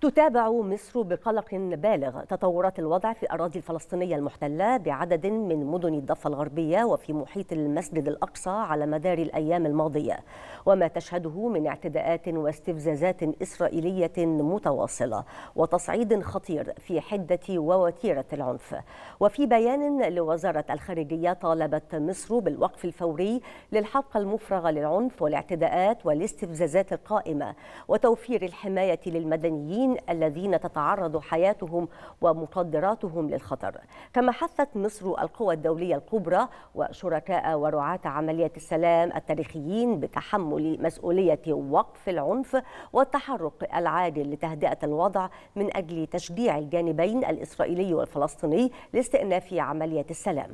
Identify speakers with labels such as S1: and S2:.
S1: تتابع مصر بقلق بالغ تطورات الوضع في الأراضي الفلسطينية المحتلة بعدد من مدن الضفة الغربية وفي محيط المسجد الأقصى على مدار الأيام الماضية وما تشهده من اعتداءات واستفزازات إسرائيلية متواصلة وتصعيد خطير في حدة ووتيرة العنف وفي بيان لوزارة الخارجية طالبت مصر بالوقف الفوري للحلقة المفرغة للعنف والاعتداءات والاستفزازات القائمة وتوفير الحماية للمدنيين الذين تتعرض حياتهم ومقدراتهم للخطر كما حثت مصر القوى الدولية الكبرى وشركاء ورعاة عملية السلام التاريخيين بتحمل تحمل مسؤولية وقف العنف والتحرك العادل لتهدئة الوضع من أجل تشجيع الجانبين الإسرائيلي والفلسطيني لاستئناف عملية السلام